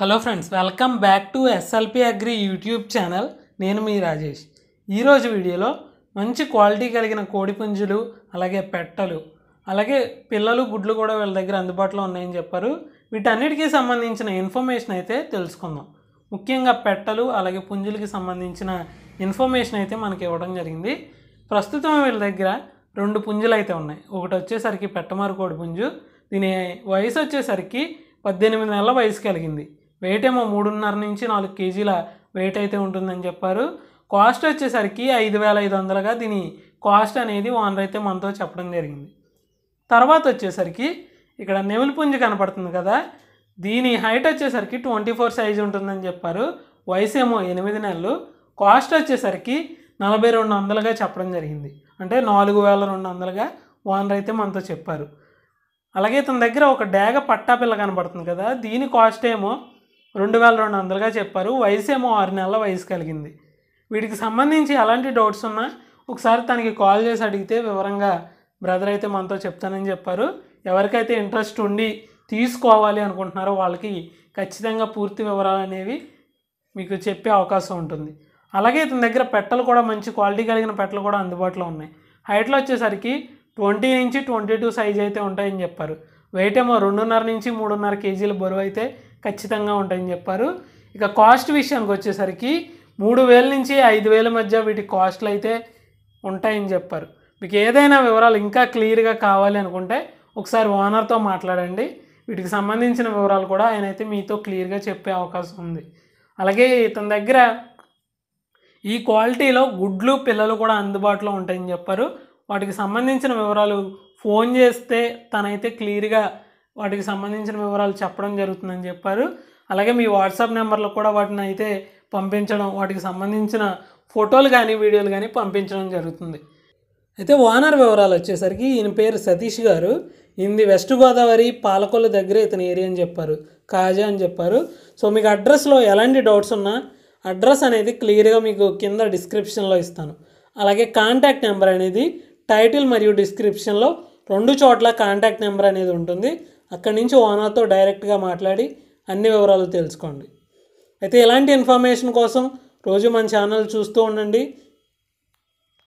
hello friends welcome back to SLP agri YouTube channel నేను మీ రాజేష్ ఈరోజు వీడియోలో మంచి క్వాలిటీ కలిగిన కోడిపుంజులు అలాగే పెట్టలు అలాగే పిల్లలు గుడ్లు కూడా వీళ్ళ దగ్గర అందుబాటులో ఉన్నాయని చెప్పారు వీటన్నిటికీ సంబంధించిన ఇన్ఫర్మేషన్ అయితే తెలుసుకుందాం ముఖ్యంగా పెట్టలు అలాగే పుంజులకి సంబంధించిన ఇన్ఫర్మేషన్ అయితే మనకి ఇవ్వడం జరిగింది ప్రస్తుతం వీళ్ళ దగ్గర రెండు పుంజులు అయితే ఉన్నాయి ఒకటి వచ్చేసరికి పెట్టమారు కోడి పుంజు దీని వయసు వచ్చేసరికి పద్దెనిమిది నెలల వయసు కలిగింది వెయిట్ ఏమో మూడున్నర నుంచి నాలుగు కేజీల వెయిట్ అయితే ఉంటుందని చెప్పారు కాస్ట్ వచ్చేసరికి ఐదు వేల ఐదు వందలుగా దీని కాస్ట్ అనేది ఓనర్ అయితే మనతో చెప్పడం జరిగింది తర్వాత వచ్చేసరికి ఇక్కడ నెవిల్ పుంజి కనపడుతుంది కదా దీని హైట్ వచ్చేసరికి ట్వంటీ ఫోర్ సైజ్ ఉంటుందని చెప్పారు వయసు ఏమో ఎనిమిది నెలలు కాస్ట్ వచ్చేసరికి నలభై రెండు వందలుగా చెప్పడం జరిగింది అంటే నాలుగు వేల రెండు వందలుగా ఓనర్ అయితే మనతో చెప్పారు అలాగే తన దగ్గర ఒక డేగ పట్టా పిల్ల కనబడుతుంది కదా దీని కాస్ట్ ఏమో రెండు వేల రెండు వందలుగా చెప్పారు వయసు ఏమో ఆరు నెలల వయసు కలిగింది వీటికి సంబంధించి ఎలాంటి డౌట్స్ ఉన్నా ఒకసారి తనకి కాల్ చేసి అడిగితే వివరంగా బ్రదర్ అయితే మనతో చెప్తానని చెప్పారు ఎవరికైతే ఇంట్రెస్ట్ ఉండి తీసుకోవాలి అనుకుంటున్నారో వాళ్ళకి ఖచ్చితంగా పూర్తి వివరాలు అనేవి మీకు చెప్పే అవకాశం ఉంటుంది అలాగే ఇతని దగ్గర పెట్టలు కూడా మంచి క్వాలిటీ కలిగిన పెట్టలు కూడా అందుబాటులో ఉన్నాయి హైట్లో వచ్చేసరికి ట్వంటీ నుంచి ట్వంటీ టూ సైజ్ అయితే ఉంటాయని చెప్పారు వెయిట్ ఏమో రెండున్నర నుంచి మూడున్నర కేజీల బరువు అయితే ఖచ్చితంగా ఉంటాయని చెప్పారు ఇక కాస్ట్ విషయానికి వచ్చేసరికి మూడు వేల నుంచి ఐదు వేల మధ్య వీటి కాస్ట్లు అయితే ఉంటాయని చెప్పారు మీకు ఏదైనా వివరాలు ఇంకా క్లియర్గా కావాలి అనుకుంటే ఒకసారి ఓనర్తో మాట్లాడండి వీటికి సంబంధించిన వివరాలు కూడా ఆయన అయితే మీతో క్లియర్గా చెప్పే అవకాశం ఉంది అలాగే ఇతని దగ్గర ఈ క్వాలిటీలో గుడ్లు పిల్లలు కూడా అందుబాటులో ఉంటాయని చెప్పారు వాటికి సంబంధించిన వివరాలు ఫోన్ చేస్తే తనైతే క్లియర్గా వాటికి సంబంధించిన వివరాలు చెప్పడం జరుగుతుందని చెప్పారు అలాగే మీ వాట్సాప్ నెంబర్లో కూడా వాటిని అయితే పంపించడం వాటికి సంబంధించిన ఫోటోలు కానీ వీడియోలు కానీ పంపించడం జరుగుతుంది అయితే ఓనర్ వివరాలు వచ్చేసరికి ఈయన పేరు సతీష్ గారు ఇది వెస్ట్ గోదావరి పాలకొల్లు దగ్గర ఇతని ఏరియా అని చెప్పారు కాజా అని చెప్పారు సో మీకు అడ్రస్లో ఎలాంటి డౌట్స్ ఉన్నా అడ్రస్ అనేది క్లియర్గా మీకు కింద డిస్క్రిప్షన్లో ఇస్తాను అలాగే కాంటాక్ట్ నెంబర్ అనేది టైటిల్ మరియు డిస్క్రిప్షన్లో రెండు చోట్ల కాంటాక్ట్ నెంబర్ అనేది ఉంటుంది అక్కడి నుంచి ఓనర్తో డైరెక్ట్గా మాట్లాడి అన్ని వివరాలు తెలుసుకోండి అయితే ఇలాంటి ఇన్ఫర్మేషన్ కోసం రోజు మన ఛానల్ చూస్తూ ఉండండి